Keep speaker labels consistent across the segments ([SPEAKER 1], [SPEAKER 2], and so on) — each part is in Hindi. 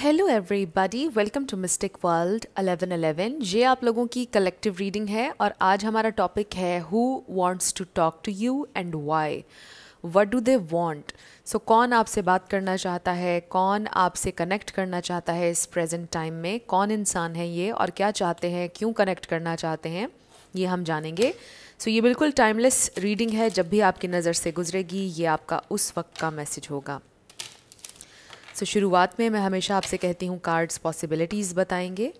[SPEAKER 1] Hello everybody welcome to mystic world 1111 ये आप लोगों की कलेक्टिव रीडिंग है और आज हमारा टॉपिक है who wants to talk to you and why what do they want so कौन आपसे बात करना चाहता है कौन आपसे कनेक्ट करना चाहता है इस प्रेजेंट टाइम में कौन इंसान है ये और क्या चाहते हैं क्यों कनेक्ट करना चाहते हैं ये हम जानेंगे सो so, ये बिल्कुल टाइमलेस रीडिंग है जब भी आपकी नज़र से गुजरेगी ये आपका उस वक्त का मैसेज होगा सो so, शुरुआत में मैं हमेशा आपसे कहती हूँ कार्ड्स पॉसिबिलिटीज़ बताएंगे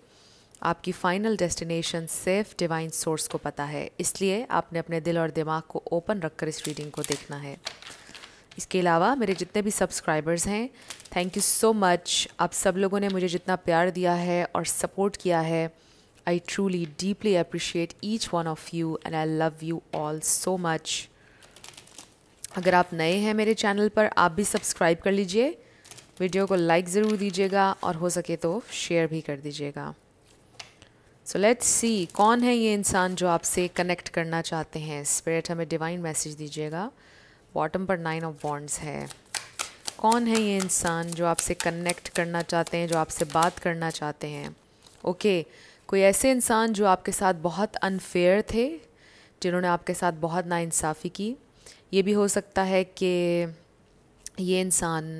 [SPEAKER 1] आपकी final destination safe divine source को पता है इसलिए आपने अपने दिल और दिमाग को ओपन रखकर इस रीडिंग को देखना है इसके अलावा मेरे जितने भी सब्सक्राइबर्स हैं थैंक यू सो मच आप सब लोगों ने मुझे जितना प्यार दिया है और सपोर्ट किया है I truly deeply appreciate each one of you and I love you all so much अगर आप नए हैं मेरे चैनल पर आप भी सब्सक्राइब कर लीजिए वीडियो को लाइक ज़रूर दीजिएगा और हो सके तो शेयर भी कर दीजिएगा सो लेट्स सी कौन है ये इंसान जो आपसे कनेक्ट करना चाहते हैं स्पिरिट हमें डिवाइन मैसेज दीजिएगा बॉटम पर नाइन ऑफ बॉन्ड्स है कौन है ये इंसान जो आपसे कनेक्ट करना चाहते हैं जो आपसे बात करना चाहते हैं ओके okay, कोई ऐसे इंसान जो आपके साथ बहुत अनफेयर थे जिन्होंने आपके साथ बहुत नाइंसाफ़ी की ये भी हो सकता है कि ये इंसान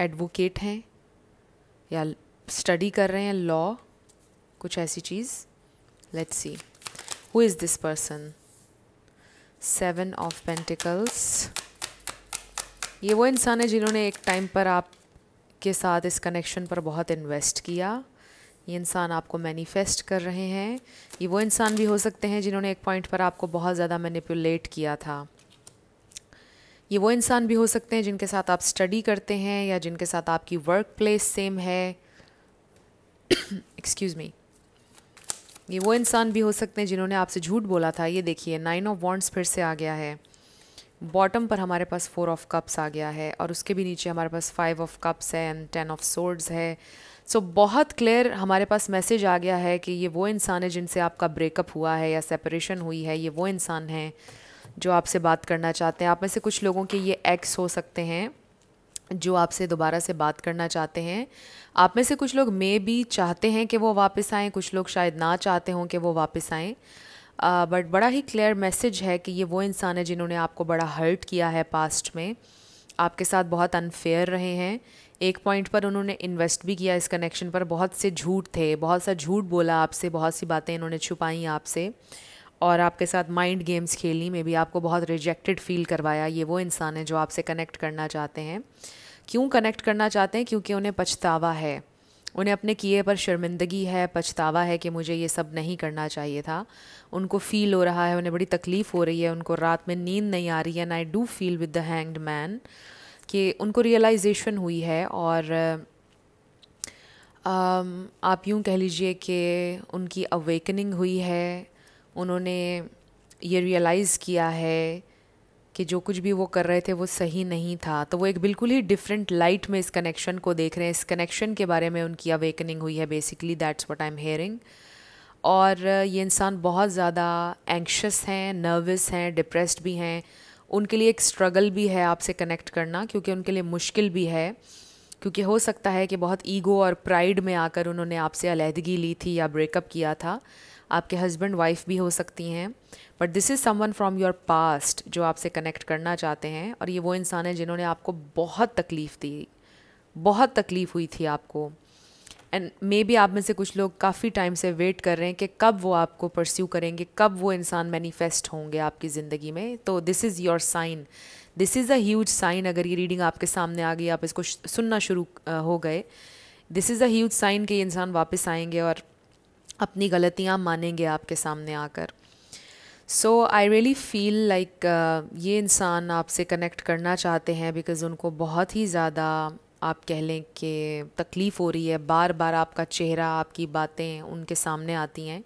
[SPEAKER 1] एडवोकेट हैं या स्टडी कर रहे हैं लॉ कुछ ऐसी चीज़ let's see who is this person seven of pentacles ये वो इंसान है जिन्होंने एक टाइम पर आप के साथ इस कनेक्शन पर बहुत इन्वेस्ट किया ये इंसान आपको मैनिफेस्ट कर रहे हैं ये वो इंसान भी हो सकते हैं जिन्होंने एक पॉइंट पर आपको बहुत ज़्यादा मैनिपुलेट किया था ये वो इंसान भी हो सकते हैं जिनके साथ आप स्टडी करते हैं या जिनके साथ आपकी वर्क प्लेस सेम है एक्सक्यूज़ मी ये वो इंसान भी हो सकते हैं जिन्होंने आपसे झूठ बोला था ये देखिए नाइन ऑफ वॉन्ट्स फिर से आ गया है बॉटम पर हमारे पास फोर ऑफ कप्स आ गया है और उसके भी नीचे हमारे पास फाइव ऑफ कप्स है एंड टेन ऑफ सोर्ड्स है सो so, बहुत क्लियर हमारे पास मैसेज आ गया है कि ये वो इंसान है जिनसे आपका ब्रेकअप हुआ है या सेपरेशन हुई है ये वो इंसान है जो आपसे बात करना चाहते हैं आप में से कुछ लोगों के ये एक्स हो सकते हैं जो आपसे दोबारा से बात करना चाहते हैं आप में से कुछ लोग मे भी चाहते हैं कि वो वापस आएँ कुछ लोग शायद ना चाहते हों कि वो वापस आएँ बट बड़ा ही क्लियर मैसेज है कि ये वो इंसान है जिन्होंने आपको बड़ा हर्ट किया है पास्ट में आपके साथ बहुत अनफेयर रहे हैं एक पॉइंट पर उन्होंने इन्वेस्ट भी किया इस कनेक्शन पर बहुत से झूठ थे बहुत सा झूठ बोला आपसे बहुत सी बातें इन्होंने छुपाई आपसे और आपके साथ माइंड गेम्स खेली में भी आपको बहुत रिजेक्टेड फील करवाया ये वो इंसान है जो आपसे कनेक्ट करना चाहते हैं क्यों कनेक्ट करना चाहते हैं क्योंकि उन्हें पछतावा है उन्हें अपने किए पर शर्मिंदगी है पछतावा है कि मुझे ये सब नहीं करना चाहिए था उनको फ़ील हो रहा है उन्हें बड़ी तकलीफ़ हो रही है उनको रात में नींद नहीं आ रही है and I do feel with the hanged man कि उनको रियलाइजेशन हुई है और आप यूँ कह लीजिए कि उनकी अवेकनिंग हुई है उन्होंने ये रियलाइज़ किया है कि जो कुछ भी वो कर रहे थे वो सही नहीं था तो वो एक बिल्कुल ही डिफरेंट लाइट में इस कनेक्शन को देख रहे हैं इस कनेक्शन के बारे में उनकी अवेकनिंग हुई है basically that's what I am hearing और ये इंसान बहुत ज़्यादा एंक्शस हैं नर्वस हैं डिप्रेस्ड भी हैं उनके लिए एक स्ट्रगल भी है आपसे कनेक्ट करना क्योंकि उनके लिए मुश्किल भी है क्योंकि हो सकता है कि बहुत ईगो और प्राइड में आकर उन्होंने आपसे अलहदगी ली थी या ब्रेकअप किया था आपके हस्बैंड वाइफ भी हो सकती हैं but this is someone from your past जो आपसे कनेक्ट करना चाहते हैं और ये वो इंसान है जिन्होंने आपको बहुत तकलीफ़ दी बहुत तकलीफ़ हुई थी आपको एंड मे बी आप में से कुछ लोग काफ़ी टाइम से वेट कर रहे हैं कि कब वो आपको परस्यू करेंगे कब वो इंसान मैनिफेस्ट होंगे आपकी ज़िंदगी में तो this is your sign this is a huge sign अगर ये रीडिंग आपके सामने आ गई आप इसको सुनना शुरू हो गए this is a huge sign कि ये इंसान वापस आएंगे और अपनी गलतियाँ मानेंगे आपके सामने आकर so I really feel like ये इंसान आपसे कनेक्ट करना चाहते हैं बिकॉज़ उनको बहुत ही ज़्यादा आप कह लें कि तकलीफ़ हो रही है बार बार आपका चेहरा आपकी बातें उनके सामने आती हैं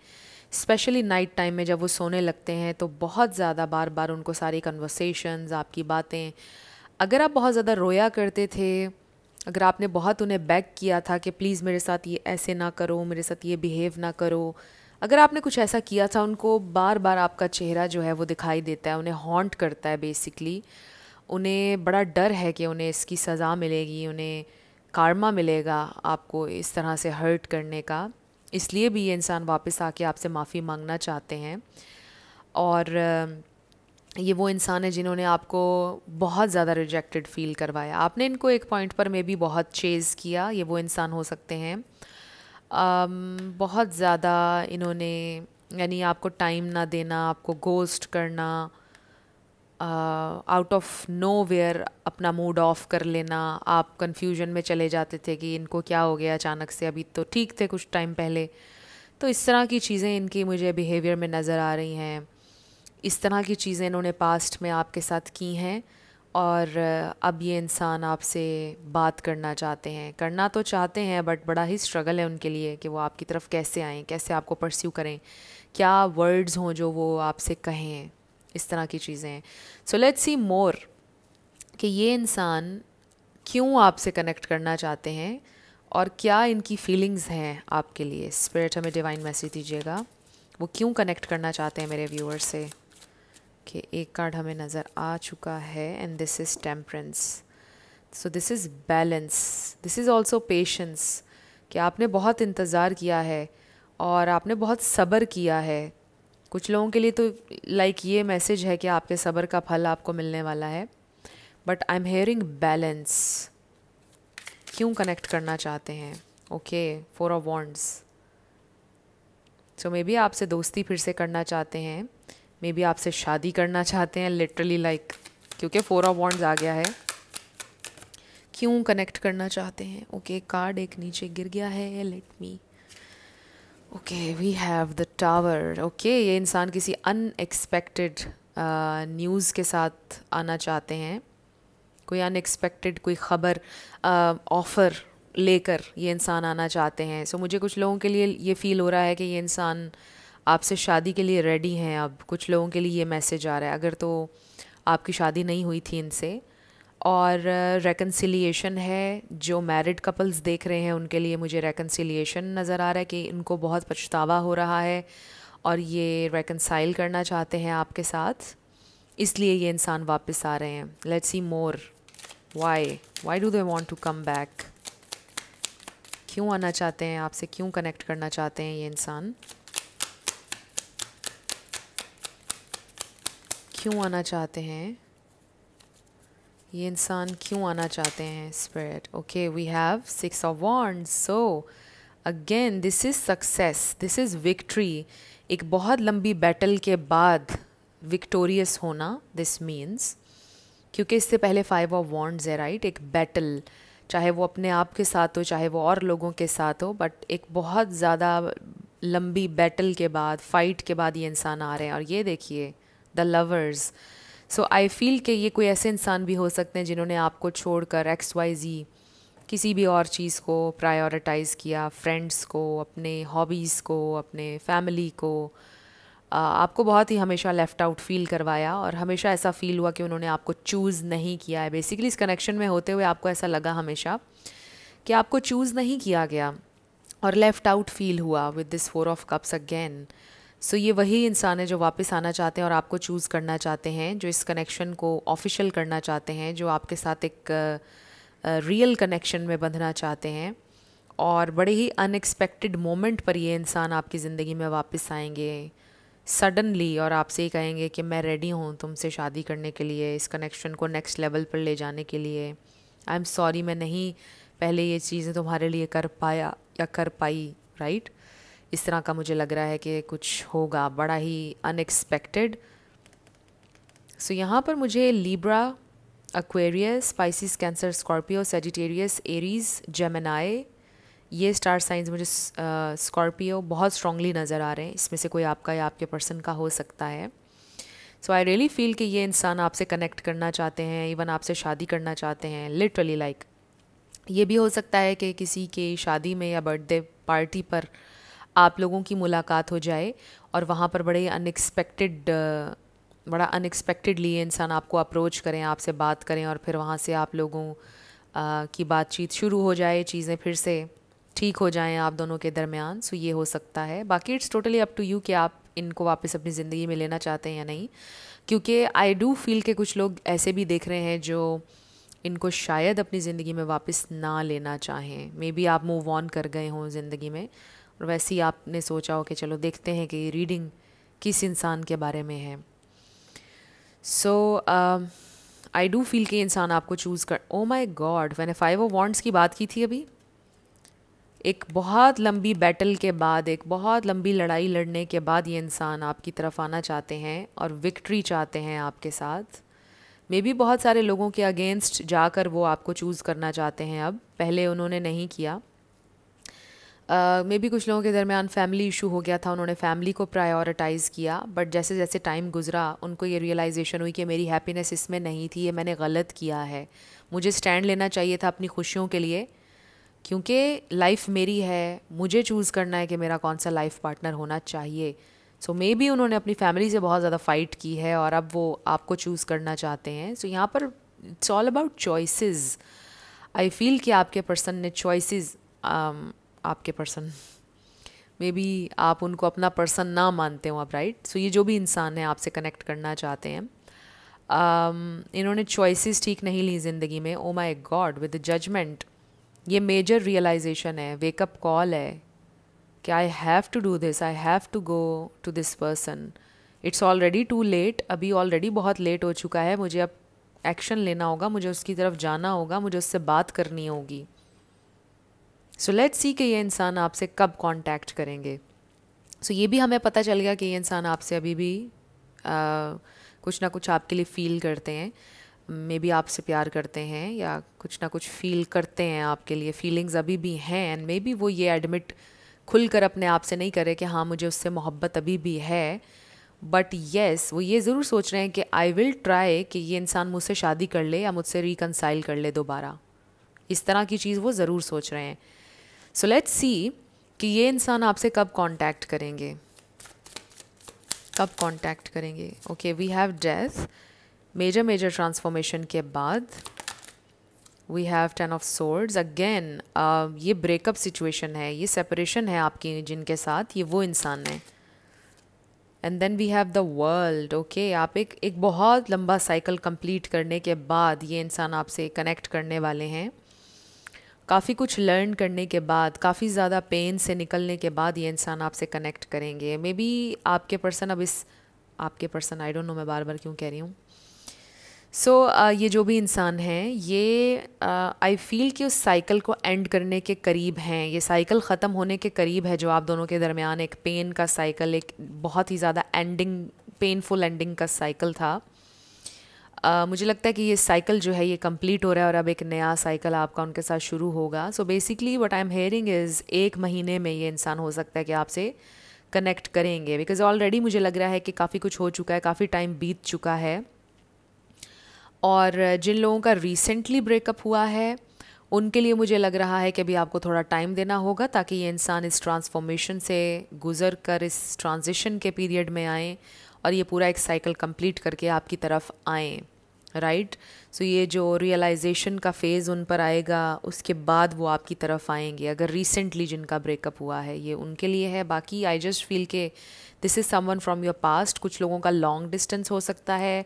[SPEAKER 1] स्पेशली नाइट टाइम में जब वो सोने लगते हैं तो बहुत ज़्यादा बार बार उनको सारी कन्वर्सेशन आपकी बातें अगर आप बहुत ज़्यादा रोया करते थे अगर आपने बहुत उन्हें बैक किया था कि प्लीज़ मेरे साथ ये ऐसे ना करो मेरे साथ ये बिहेव ना करो अगर आपने कुछ ऐसा किया था उनको बार बार आपका चेहरा जो है वो दिखाई देता है उन्हें हॉन्ट करता है बेसिकली उन्हें बड़ा डर है कि उन्हें इसकी सज़ा मिलेगी उन्हें कारमा मिलेगा आपको इस तरह से हर्ट करने का इसलिए भी ये इंसान वापस आके आपसे माफ़ी मांगना चाहते हैं और ये वो इंसान है जिन्होंने आपको बहुत ज़्यादा रिजेक्टेड फील करवाया आपने इनको एक पॉइंट पर मे भी बहुत चेज़ किया ये वो इंसान हो सकते हैं um, बहुत ज़्यादा इन्होंने यानी आपको टाइम ना देना आपको गोस्ट करना आउट ऑफ नो वेयर अपना मूड ऑफ कर लेना आप कन्फ्यूजन में चले जाते थे कि इनको क्या हो गया अचानक से अभी तो ठीक थे कुछ टाइम पहले तो इस तरह की चीज़ें इनकी मुझे बिहेवियर में नज़र आ रही हैं इस तरह की चीज़ें इन्होंने पास्ट में आपके साथ की हैं और अब ये इंसान आपसे बात करना चाहते हैं करना तो चाहते हैं बट बड़ा ही स्ट्रगल है उनके लिए कि वो आपकी तरफ कैसे आएँ कैसे आपको परस्यू करें क्या वर्ड्स हों जो वो आपसे कहें इस तरह की चीज़ें सो लेट्स सी मोर कि ये इंसान क्यों आपसे कनेक्ट करना चाहते हैं और क्या इनकी फीलिंग्स हैं आपके लिए स्पिरिट हमें डिवाइन मैसेज दीजिएगा वो क्यों कनेक्ट करना चाहते हैं मेरे व्यूअर्स से ओके okay, एक कार्ड हमें नज़र आ चुका है and this is temperance so this is balance this is also patience कि आपने बहुत इंतज़ार किया है और आपने बहुत सब्र किया है कुछ लोगों के लिए तो लाइक like ये मैसेज है कि आपके सब्र का फल आपको मिलने वाला है but I am hearing balance क्यों कनेक्ट करना चाहते हैं okay four of wands so maybe आपसे दोस्ती फिर से करना चाहते हैं मे बी आपसे शादी करना चाहते हैं लिटरली लाइक like, क्योंकि फोर ऑफ वॉन्ड्स आ गया है क्यों कनेक्ट करना चाहते हैं ओके okay, कार्ड एक नीचे गिर गया है let me okay we have the tower okay ये इंसान किसी अनएक्सपेक्टेड न्यूज़ uh, के साथ आना चाहते हैं कोई अनएक्सपेक्टेड कोई ख़बर ऑफ़र uh, लेकर ये इंसान आना चाहते हैं सो so, मुझे कुछ लोगों के लिए ये फ़ील हो रहा है कि ये इंसान uh, आपसे शादी के लिए रेडी हैं अब कुछ लोगों के लिए ये मैसेज आ रहा है अगर तो आपकी शादी नहीं हुई थी इनसे और रेकन्सिलिएशन uh, है जो मैरिड कपल्स देख रहे हैं उनके लिए मुझे रेकन्सिलिएशन नज़र आ रहा है कि इनको बहुत पछतावा हो रहा है और ये रेकनसाइल करना चाहते हैं आपके साथ इसलिए ये इंसान वापस आ रहे हैं let's see more why why do they want to come back क्यों आना चाहते हैं आपसे क्यों कनेक्ट करना चाहते हैं ये इंसान क्यों आना चाहते हैं ये इंसान क्यों आना चाहते हैं spirit okay we have six of wands so again this is success this is victory एक बहुत लंबी बैटल के बाद विक्टोरियस होना दिस मीन्स क्योंकि इससे पहले फाइव ऑफ वॉन्ड्स है राइट एक बैटल चाहे वो अपने आप के साथ हो चाहे वो और लोगों के साथ हो बट एक बहुत ज़्यादा लंबी बैटल के बाद फाइट के बाद ये इंसान आ रहे हैं और ये देखिए the lovers so I feel कि ये कोई ऐसे इंसान भी हो सकते हैं जिन्होंने आपको छोड़ कर एक्स वाई जी किसी भी और चीज़ को प्रायोरिटाइज़ किया फ्रेंड्स को अपने हॉबीज़ को अपने फैमिली को आपको बहुत ही हमेशा लेफ़्ट आउट फील करवाया और हमेशा ऐसा फील हुआ कि उन्होंने आपको चूज़ नहीं किया है बेसिकली इस कनेक्शन में होते हुए आपको ऐसा लगा हमेशा कि आपको चूज़ नहीं किया गया और लेफ़्ट आउट फील हुआ with this four of cups again so so, ये वही इंसान है जो वापस आना चाहते हैं और आपको चूज़ करना चाहते हैं जो इस कनेक्शन को ऑफिशियल करना चाहते हैं जो आपके साथ एक रियल uh, कनेक्शन में बंधना चाहते हैं और बड़े ही अनएक्सपेक्टेड मोमेंट पर ये इंसान आपकी ज़िंदगी में वापस आएंगे सडनली और आपसे ही कहेंगे कि मैं रेडी हूँ तुमसे शादी करने के लिए इस कनेक्शन को नेक्स्ट लेवल पर ले जाने के लिए आई एम सॉरी मैं नहीं पहले ये चीज़ें तुम्हारे लिए कर पाया या कर पाई राइट right? इस तरह का मुझे लग रहा है कि कुछ होगा बड़ा ही अनएक्सपेक्टेड सो so, यहाँ पर मुझे Libra Aquarius Pisces Cancer Scorpio Sagittarius Aries Gemini ये स्टार साइंस मुझे स्कॉर्पियो uh, बहुत स्ट्रांगली नज़र आ रहे हैं इसमें से कोई आपका या आपके पर्सन का हो सकता है सो आई रियली फील कि ये इंसान आपसे कनेक्ट करना चाहते हैं इवन आपसे शादी करना चाहते हैं लिटरली लाइक like. ये भी हो सकता है कि किसी के शादी में या बर्थडे पार्टी पर uh, आप लोगों की मुलाकात हो जाए और वहाँ पर बड़े अनएक्सपेक्टेड बड़ा अनएक्सपेक्टेडली इंसान आपको अप्रोच करें आपसे बात करें और फिर वहाँ से आप लोगों आ, की बातचीत शुरू हो जाए चीज़ें फिर से ठीक हो जाएं आप दोनों के दरमियान सो ये हो सकता है बाकी it's totally up to you कि आप इनको वापस अपनी ज़िंदगी में लेना चाहते हैं या नहीं क्योंकि आई डू फील के कुछ लोग ऐसे भी देख रहे हैं जो इनको शायद अपनी ज़िंदगी में वापस ना लेना चाहें मे बी आप मूव ऑन कर गए हों ज़िंदगी में और वैसे ही आपने सोचा हो कि चलो देखते हैं कि रीडिंग किस इंसान के बारे में है सो आई डू फील कि इंसान आपको चूज़ कर ओ माई गॉड मैंने फाइव ऑफ वॉन्ट्स की बात की थी अभी एक बहुत लंबी बैटल के बाद एक बहुत लंबी लड़ाई लड़ने के बाद ये इंसान आपकी तरफ आना चाहते हैं और विक्ट्री चाहते हैं आपके साथ मे बी बहुत सारे लोगों के अगेंस्ट जाकर वो आपको चूज़ करना चाहते हैं अब पहले उन्होंने नहीं किया मे uh, बी कुछ लोगों के दरमियान फैमिली इशू हो गया था उन्होंने फैमिली को प्रायोरिटाइज़ किया बट जैसे जैसे टाइम गुजरा उनको ये रियलाइजेशन हुई कि मेरी हैप्पीनेस इसमें नहीं थी ये मैंने गलत किया है मुझे स्टैंड लेना चाहिए था अपनी खुशियों के लिए क्योंकि लाइफ मेरी है मुझे चूज़ करना है कि मेरा कौन सा लाइफ पार्टनर होना चाहिए सो मे बी उन्होंने अपनी फैमिली से बहुत ज़्यादा फ़ाइट की है और अब वो आपको चूज़ करना चाहते हैं सो so, यहाँ पर it's all about choices I feel कि आपके पर्सन ने चॉइसेस आपके पर्सन मे बी आप उनको अपना पर्सन ना मानते हो आप राइट सो ये जो भी इंसान है आपसे कनेक्ट करना चाहते हैं um, इन्होंने चॉइसेस ठीक नहीं ली ज़िंदगी में oh my god with judgement ये मेजर रियलाइजेशन है वेकअप कॉल है कि I have to do this I have to go to this person it's already too late अभी ऑलरेडी बहुत लेट हो चुका है मुझे अब एक्शन लेना होगा मुझे उसकी तरफ जाना होगा मुझे उससे बात करनी होगी सो लेट्स सी कि ये इंसान आपसे कब कांटेक्ट करेंगे सो so, ये भी हमें पता चल गया कि ये इंसान आपसे अभी भी आ, कुछ ना कुछ आपके लिए फ़ील करते हैं मे बी आपसे प्यार करते हैं या कुछ ना कुछ फील करते हैं आपके लिए फीलिंग्स अभी भी हैं एंड मे बी वो ये एडमिट खुल कर अपने आप से नहीं करे कि हाँ मुझे उससे मोहब्बत अभी भी है बट येस yes, वो ये ज़रूर सोच रहे हैं कि आई विल ट्राई कि ये इंसान मुझसे शादी कर ले या मुझसे रिकनसाइल कर ले दोबारा इस तरह की चीज़ वो ज़रूर सोच रहे हैं सो लेट्स सी कि ये इंसान आपसे कब कांटेक्ट करेंगे कब कांटेक्ट करेंगे okay we have death major major transformation के बाद we have ten of swords again ये ब्रेकअप सिचुएशन है ये सेपरेशन है आपकी जिनके साथ ये वो इंसान है and then we have the world okay आप एक एक बहुत लंबा साइकिल कंप्लीट करने के बाद ये इंसान आपसे कनेक्ट करने वाले हैं काफ़ी कुछ लर्न करने के बाद काफ़ी ज़्यादा पेन से निकलने के बाद ये इंसान आपसे कनेक्ट करेंगे मे बी आपके पर्सन अब इस आपके पर्सन आई डोंट नो मैं बार बार क्यों कह रही हूँ सो so, uh, ये जो भी इंसान हैं ये आई uh, फील कि उस साइकिल को एंड करने के करीब हैं ये साइकिल ख़त्म होने के करीब है जो आप दोनों के दरमियान एक पेन का साइकिल एक बहुत ही ज़्यादा एंडिंग पेनफुल एंडिंग का साइकिल था मुझे लगता है कि ये साइकिल जो है ये कंप्लीट हो रहा है और अब एक नया साइकिल आपका उनके साथ शुरू होगा so basically what I am hearing is एक महीने में ये इंसान हो सकता है कि आपसे कनेक्ट करेंगे बिकॉज ऑलरेडी मुझे लग रहा है कि काफ़ी कुछ हो चुका है काफ़ी टाइम बीत चुका है और जिन लोगों का रिसेंटली ब्रेकअप हुआ है उनके लिए मुझे लग रहा है कि अभी आपको थोड़ा टाइम देना होगा ताकि ये इंसान इस ट्रांसफॉर्मेशन से गुज़र कर इस ट्रांजिशन के पीरियड में आएँ और ये पूरा एक साइकिल कंप्लीट करके आपकी तरफ आएँ राइट सो ये जो रियलाइजेशन का फेज़ उन पर आएगा उसके बाद वो आपकी तरफ आएंगे अगर रिसेंटली जिनका ब्रेकअप हुआ है ये उनके लिए है बाकी आई जस्ट फील के this is someone from your past कुछ लोगों का लॉन्ग डिस्टेंस हो सकता है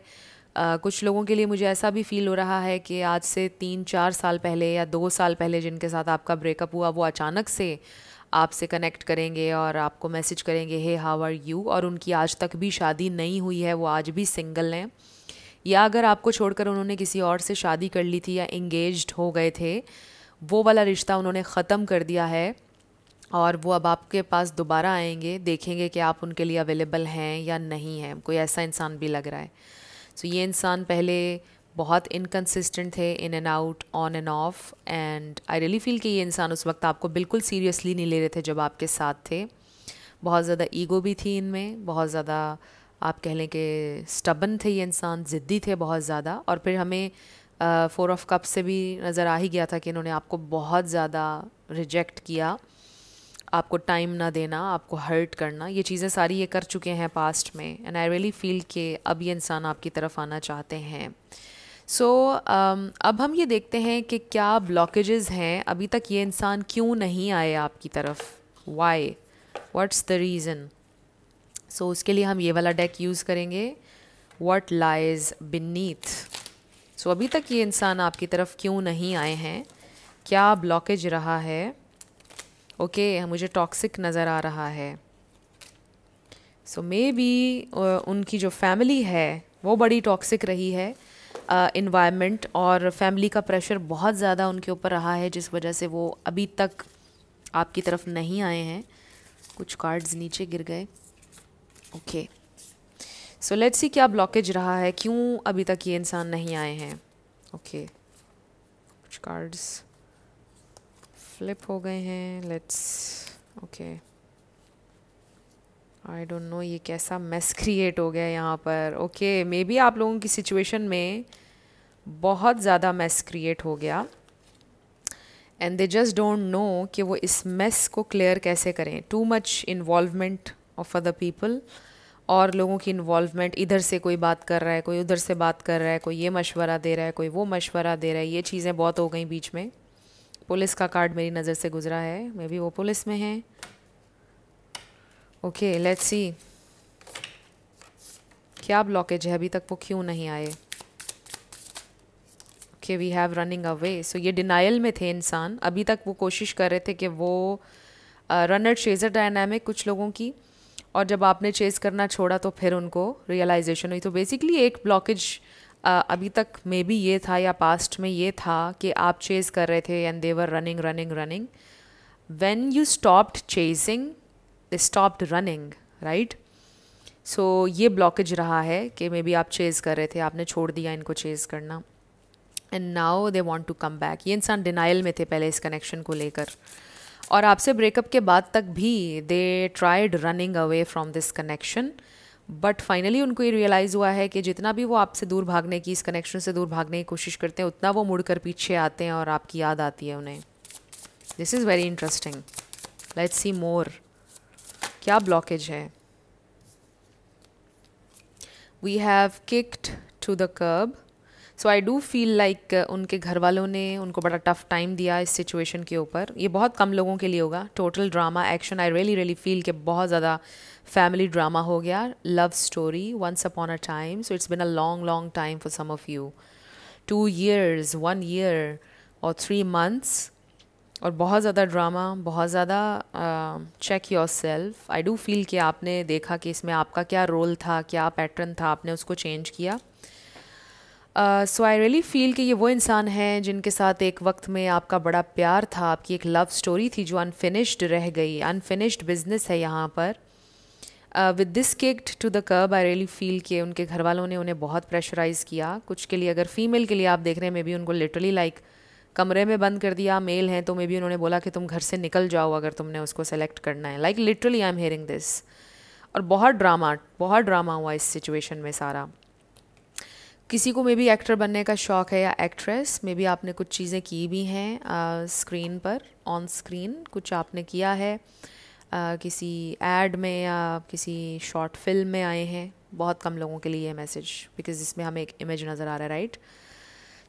[SPEAKER 1] Uh, कुछ लोगों के लिए मुझे ऐसा भी फील हो रहा है कि आज से तीन चार साल पहले या दो साल पहले जिनके साथ आपका ब्रेकअप हुआ वो अचानक से uh, आपसे कनेक्ट करेंगे और आपको मैसेज करेंगे हे हाउ आर यू और उनकी आज तक भी शादी नहीं हुई है वो आज भी सिंगल हैं या अगर आपको छोड़कर उन्होंने किसी और से शादी कर ली थी या इंगेज हो गए थे वो वाला रिश्ता उन्होंने ख़त्म कर दिया है और वो अब आपके पास दोबारा आएंगे देखेंगे कि आप उनके लिए अवेलेबल हैं या नहीं हैं कोई ऐसा इंसान भी लग रहा है सो so, ये इंसान पहले बहुत इनकन्सिस्टेंट थे in and out on and off and I really feel कि ये इंसान उस वक्त आपको बिल्कुल सीरियसली नहीं ले रहे थे जब आपके साथ थे बहुत ज़्यादा ईगो भी थी इनमें बहुत ज़्यादा आप कह लें कि स्टबन थे ये इंसान ज़िद्दी थे बहुत ज़्यादा और फिर हमें फोर ऑफ कप से भी नज़र आ ही गया था कि इन्होंने आपको बहुत ज़्यादा रिजेक्ट किया आपको टाइम ना देना आपको हर्ट करना ये चीज़ें सारी ये कर चुके हैं पास्ट में एंड आई रियली फील कि अब ये इंसान आपकी तरफ आना चाहते हैं सो so, um, अब हम ये देखते हैं कि क्या ब्लॉकेजेस हैं अभी तक ये इंसान क्यों नहीं आए आपकी तरफ why what's the reason so उसके लिए हम ये वाला डेक यूज़ करेंगे वट लाइज बिनीथ सो अभी तक ये इंसान आपकी तरफ क्यों नहीं आए हैं क्या ब्लॉकेज रहा है ओके okay, मुझे टॉक्सिक नज़र आ रहा है सो मे बी उनकी जो फैमिली है वो बड़ी टॉक्सिक रही है इन्वायरमेंट और फैमिली का प्रेशर बहुत ज़्यादा उनके ऊपर रहा है जिस वजह से वो अभी तक आपकी तरफ नहीं आए हैं कुछ कार्ड्स नीचे गिर गए ओके सो लेट्स सी क्या ब्लॉकेज रहा है क्यों अभी तक ये इंसान नहीं आए हैं ओके okay. कुछ कार्ड्स फ्लिप हो गए हैं let's okay okay. I don't know ये कैसा मेस क्रिएट हो गया यहाँ पर ओके मे बी आप लोगों की सिचुएशन में बहुत ज़्यादा मेस क्रिएट हो गया and they just don't know कि वो इस मेस को क्लियर कैसे करें too much involvement of other people और लोगों की इन्वॉलमेंट इधर से कोई बात कर रहा है कोई उधर से बात कर रहा है कोई ये मशवरा दे रहा है कोई वो मशवरा दे रहा है ये चीज़ें बहुत हो गई बीच में पुलिस का कार्ड मेरी नज़र से गुजरा है मे बी वो पुलिस में हैं ओके लेट्स सी क्या ब्लॉकेज है अभी तक वो क्यों नहीं आए okay we have running away so ये डिनाइल में थे इंसान अभी तक वो कोशिश कर रहे थे कि वो रनर चेजर डायनामिक कुछ लोगों की और जब आपने चेज करना छोड़ा तो फिर उनको रियलाइजेशन हुई तो बेसिकली एक ब्लॉकेज uh, अभी तक मे बी ये था या पास्ट में ये था कि आप चेज कर रहे थे and they're running running running when you stopped chasing they stopped running right so ये ब्लॉकेज रहा है कि मे बी आप चेज़ कर रहे थे आपने छोड़ दिया इनको चेज़ करना and now they want to come back ये इंसान डिनाइल में थे पहले इस कनेक्शन को लेकर और आपसे ब्रेकअप के बाद तक भी they tried running away from this connection but finally उनको ये रियलाइज़ हुआ है कि जितना भी वो आपसे दूर भागने की इस कनेक्शन से दूर भागने की कोशिश करते हैं उतना वो मुड़ कर पीछे आते हैं और आपकी याद आती है उन्हें this is very interesting let's see more क्या ब्लॉकेज है we have kicked to the curb so I do feel like उनके घर वालों ने उनको बड़ा टफ टाइम दिया इस सिचुएशन के ऊपर ये बहुत कम लोगों के लिए होगा total drama action I really really feel के बहुत ज़्यादा फैमिली ड्रामा हो गया love story once upon a time so it's been a long long time for some of you two years one year और थ्री मंथ्स और बहुत ज़्यादा ड्रामा बहुत ज़्यादा check yourself I do feel कि आपने देखा कि इसमें आपका क्या रोल था क्या पैटर्न था आपने उसको चेंज किया सो आई रियली फील कि ये वो इंसान हैं जिनके साथ एक वक्त में आपका बड़ा प्यार था आपकी एक लव स्टोरी थी जो अनफिनिश्ड रह गई अनफिनिश्ड बिजनेस है यहाँ पर with this kicked to the curb I really feel कि उनके घर वालों ने उन्हें बहुत प्रेशराइज़ किया कुछ के लिए अगर फीमेल के लिए आप देख रहे हैं मे बी उनको लिटरली लाइक like, कमरे में बंद कर दिया मेल हैं तो मे बी उन्होंने बोला कि तुम घर से निकल जाओ अगर तुमने उसको सेलेक्ट करना है like literally I am hearing this और बहुत ड्रामा बहुत ड्रामा हुआ इस सिचुएशन में सारा किसी को मे बी एक्टर बनने का शौक़ है या एक्ट्रेस मे बी आपने कुछ चीज़ें की भी हैं स्क्रीन पर ऑन स्क्रीन कुछ आपने किया है आ, किसी एड में या किसी शॉर्ट फिल्म में आए हैं बहुत कम लोगों के लिए ये मैसेज बिकॉज इसमें हमें एक इमेज नज़र आ रहा है राइट right?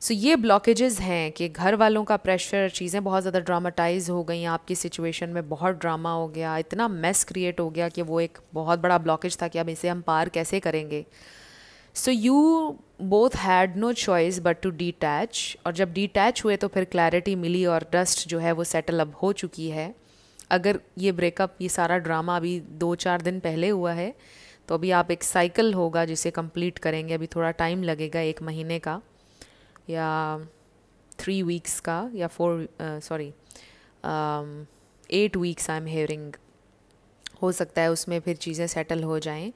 [SPEAKER 1] सो so, ये ब्लॉकेजेस हैं कि घर वालों का प्रेशर चीज़ें बहुत ज़्यादा ड्रामाटाइज हो गई आपकी सिचुएशन में बहुत ड्रामा हो गया इतना मेस क्रिएट हो गया कि वो एक बहुत बड़ा ब्लॉकेज था कि अब इसे हम पार कैसे करेंगे so you both had no choice but to detach और जब डिटैच हुए तो फिर क्लैरिटी मिली और डस्ट जो है वो सेटल अप हो चुकी है अगर ये ब्रेकअप ये सारा ड्रामा अभी दो चार दिन पहले हुआ है तो अभी आप एक साइकिल होगा जिसे कंप्लीट करेंगे अभी थोड़ा टाइम लगेगा एक महीने का या थ्री वीक्स का या four sorry eight weeks I am hearing हो सकता है उसमें फिर चीज़ें सेटल हो जाएं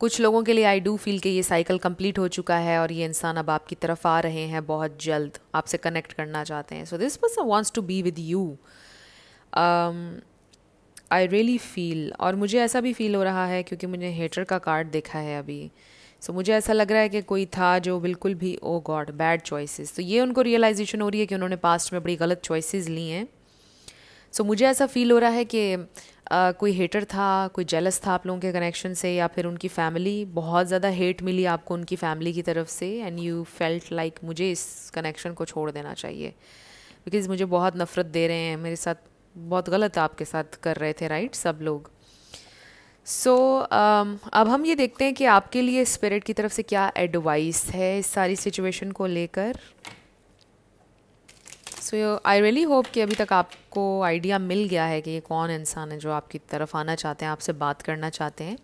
[SPEAKER 1] कुछ लोगों के लिए आई डू फील कि ये साइकिल कंप्लीट हो चुका है और ये इंसान अब आपकी तरफ आ रहे हैं बहुत जल्द आपसे कनेक्ट करना चाहते हैं so this person wants to be with you I really feel और मुझे ऐसा भी फील हो रहा है क्योंकि मुझे हेटर का कार्ड देखा है अभी सो so, मुझे ऐसा लग रहा है कि कोई था जो बिल्कुल भी ओ गॉड बैड चॉइसेस तो ये उनको रियलाइजेशन हो रही है कि उन्होंने पास्ट में बड़ी गलत चॉइसेस ली हैं सो so, मुझे ऐसा फील हो रहा है कि Uh, कोई हेटर था कोई जेलस था आप लोगों के कनेक्शन से या फिर उनकी फैमिली बहुत ज़्यादा हेट मिली आपको उनकी फैमिली की तरफ से एंड यू फेल्ट लाइक मुझे इस कनेक्शन को छोड़ देना चाहिए बिकॉज़ मुझे बहुत नफ़रत दे रहे हैं मेरे साथ बहुत गलत आपके साथ कर रहे थे राइट सब लोग सो so, um, अब हम ये देखते हैं कि आपके लिए स्पिरिट की तरफ से क्या एडवाइस है इस सारी सिचुएशन को लेकर सो आई रियली होप कि अभी तक आपको आइडिया मिल गया है कि ये कौन इंसान है जो आपकी तरफ आना चाहते हैं आपसे बात करना चाहते हैं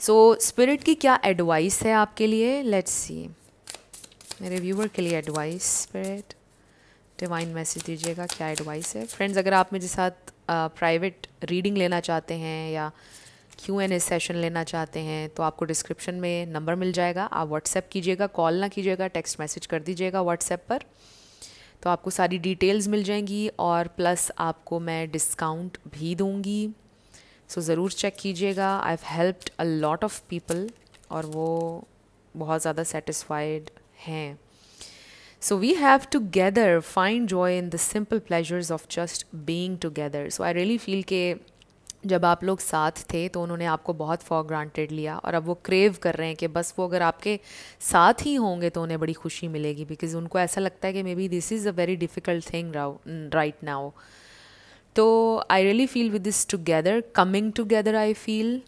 [SPEAKER 1] सो so, स्पिरिट की क्या एडवाइस है आपके लिए लेट्स सी मेरे व्यूवर के लिए एडवाइस स्पिरिट डिवाइन मैसेज दीजिएगा क्या एडवाइस है फ्रेंड्स अगर आप मेरे साथ प्राइवेट uh, रीडिंग लेना चाहते हैं या क्यू एन ए सेशन लेना चाहते हैं तो आपको डिस्क्रिप्शन में नंबर मिल जाएगा आप व्हाट्सएप कीजिएगा कॉल ना कीजिएगा टेक्स्ट मैसेज कर दीजिएगा व्हाट्सएप पर तो आपको सारी डिटेल्स मिल जाएंगी और प्लस आपको मैं डिस्काउंट भी दूंगी सो so, ज़रूर चेक कीजिएगा I have helped a lot of people और वो बहुत ज़्यादा सेटिस्फाइड हैं we have to gather find joy in the simple pleasures of just being together so I really feel के जब आप लोग साथ थे तो उन्होंने आपको बहुत फॉर ग्रांटेड लिया और अब वो क्रेव कर रहे हैं कि बस वो अगर आपके साथ ही होंगे तो उन्हें बड़ी खुशी मिलेगी बिकॉज उनको ऐसा लगता है कि maybe this is a very difficult thing right now तो I really feel with this together coming together I feel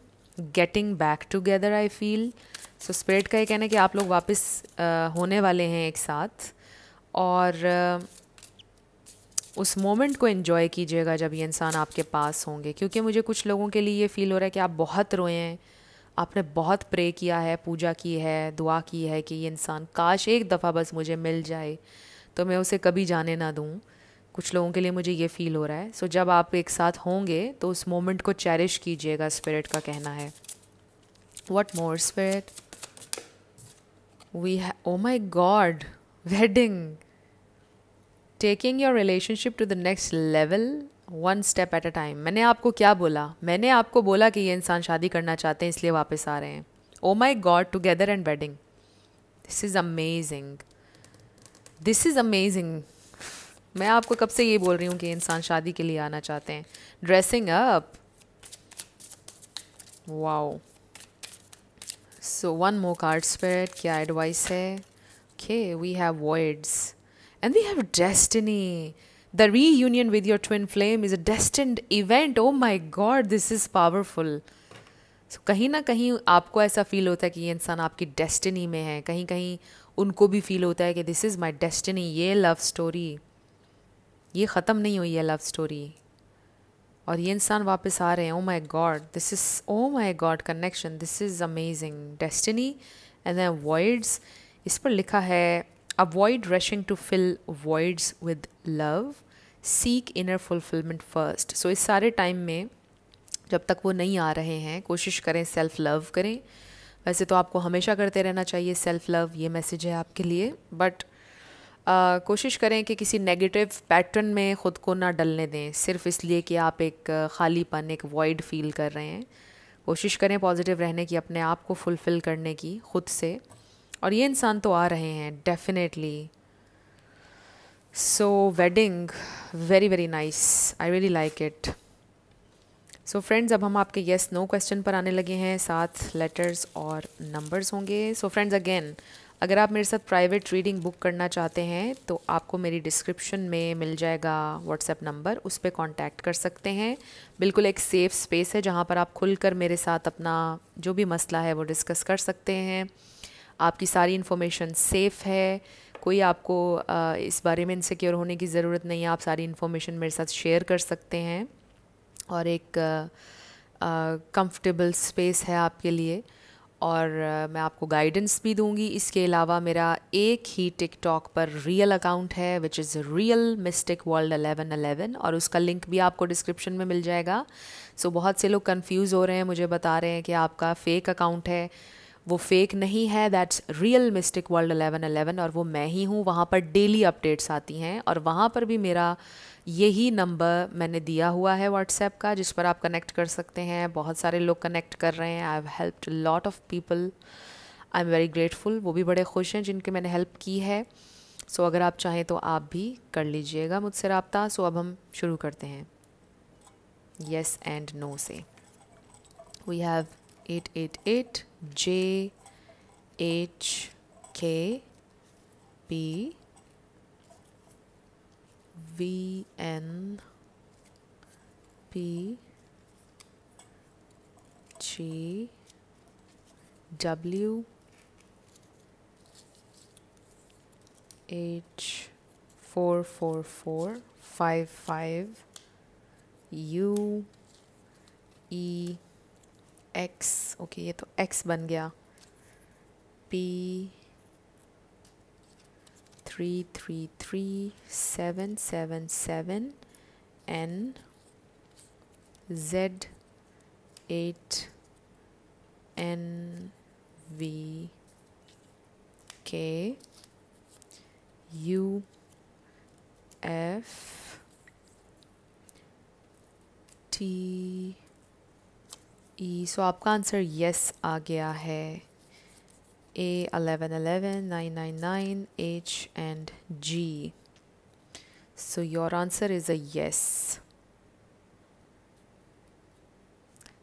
[SPEAKER 1] getting back together I feel so spirit का ये कहना है कि आप लोग वापस uh, होने वाले हैं एक साथ और uh, उस मोमेंट को इन्जॉय कीजिएगा जब ये इंसान आपके पास होंगे क्योंकि मुझे कुछ लोगों के लिए ये फ़ील हो रहा है कि आप बहुत रोए हैं आपने बहुत प्रे किया है पूजा की है दुआ की है कि ये इंसान काश एक दफ़ा बस मुझे मिल जाए तो मैं उसे कभी जाने ना दूँ कुछ लोगों के लिए मुझे ये फ़ील हो रहा है सो so, जब आप एक साथ होंगे तो उस मोमेंट को चेरिश कीजिएगा स्पिरिट का कहना है what more spirit we oh my god wedding taking your relationship to the next level one step at a time मैंने आपको क्या बोला मैंने आपको बोला कि ये इंसान शादी करना चाहते हैं इसलिए वापस आ रहे हैं oh my god together and wedding this is amazing this is amazing मैं आपको कब से ये बोल रही हूँ कि इंसान शादी के लिए आना चाहते हैं dressing up wow so one more cards पर क्या एडवाइस है okay we have words And they have destiny. The reunion with your twin flame is a destined event. Oh my God, this is powerful. So, कहीं ना कहीं आपको ऐसा फील होता है कि ये इंसान आपकी डेस्टिनी में है कहीं कहीं उनको भी फील होता है कि दिस इज़ माई डेस्टिनी ये लव स्टोरी ये ख़त्म नहीं हुई है लव स्टोरी और ये इंसान वापस आ रहे हैं oh my god this is oh my god connection this is amazing destiny and then words इस पर लिखा है Avoid rushing to fill voids with love. Seek inner fulfillment first so इस सारे टाइम में जब तक वो नहीं आ रहे हैं कोशिश करें सेल्फ लव करें वैसे तो आपको हमेशा करते रहना चाहिए सेल्फ लव ये मैसेज है आपके लिए बट uh, कोशिश करें कि किसी नेगेटिव पैटर्न में ख़ुद को ना डलने दें सिर्फ इसलिए कि आप एक खालीपन एक वॉइड फील कर रहे हैं कोशिश करें पॉजिटिव रहने की अपने आप को फुलफ़िल करने की खुद से और ये इंसान तो आ रहे हैं definitely so wedding very very nice I really like it so friends अब हम आपके येस नो क्वेश्चन पर आने लगे हैं साथ लेटर्स और नंबर्स होंगे सो फ्रेंड्स अगेन अगर आप मेरे साथ प्राइवेट रीडिंग बुक करना चाहते हैं तो आपको मेरी डिस्क्रिप्शन में मिल जाएगा व्हाट्सएप नंबर उस पर कॉन्टैक्ट कर सकते हैं बिल्कुल एक सेफ़ स्पेस है जहाँ पर आप खुलकर मेरे साथ अपना जो भी मसला है वो डिस्कस कर सकते हैं आपकी सारी इन्फॉर्मेशन सेफ़ है कोई आपको इस बारे में इनसिक्योर होने की ज़रूरत नहीं है आप सारी इन्फॉर्मेशन मेरे साथ शेयर कर सकते हैं और एक कंफर्टेबल स्पेस है आपके लिए और मैं आपको गाइडेंस भी दूंगी इसके अलावा मेरा एक ही टिकटॉक पर रियल अकाउंट है which is real mystic world eleven eleven और उसका लिंक भी आपको डिस्क्रिप्शन में मिल जाएगा सो so, बहुत से लोग कंफ्यूज हो रहे हैं मुझे बता रहे हैं कि आपका फ़ेक अकाउंट है वो फेक नहीं है that's real mystic world eleven eleven और वो मैं ही हूँ वहाँ पर डेली अपडेट्स आती हैं और वहाँ पर भी मेरा यही नंबर मैंने दिया हुआ है व्हाट्सएप का जिस पर आप कनेक्ट कर सकते हैं बहुत सारे लोग कनेक्ट कर रहे हैं I have helped lot of people I am very grateful वो भी बड़े खुश हैं जिनके मैंने हेल्प की है सो so, अगर आप चाहें तो आप भी कर लीजिएगा मुझसे रबता सो so, अब हम शुरू करते हैं येस एंड नो से we have eight eight eight J H K P V N P G W H four four four five five U E X okay okay, ये तो एक्स बन गया P three three three seven seven seven N Z eight N V K U F T E e, so आपका आंसर यस आ गया है A eleven eleven nine nine nine H and G so your answer is a yes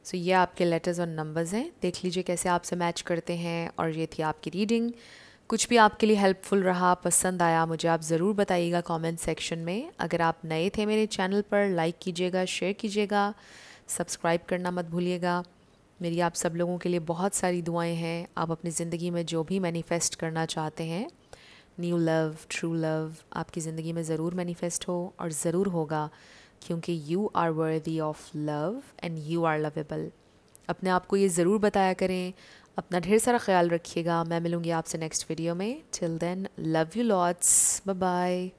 [SPEAKER 1] so ये आपके लेटर्स और नंबर्स हैं देख लीजिए कैसे आपसे मैच करते हैं और ये थी आपकी रीडिंग कुछ भी आपके लिए हेल्पफुल रहा पसंद आया मुझे आप ज़रूर बताइएगा कमेंट सेक्शन में अगर आप नए थे मेरे चैनल पर लाइक कीजिएगा शेयर कीजिएगा सब्सक्राइब करना मत भूलिएगा मेरी आप सब लोगों के लिए बहुत सारी दुआएं हैं आप अपनी ज़िंदगी में जो भी मैनिफेस्ट करना चाहते हैं न्यू लव ट्रू लव आपकी ज़िंदगी में ज़रूर मैनिफेस्ट हो और ज़रूर होगा क्योंकि you are worthy of love and you are lovable अपने आप को ये ज़रूर बताया करें अपना ढेर सारा ख्याल रखिएगा मैं मिलूँगी आपसे नेक्स्ट वीडियो में till then love you lots bye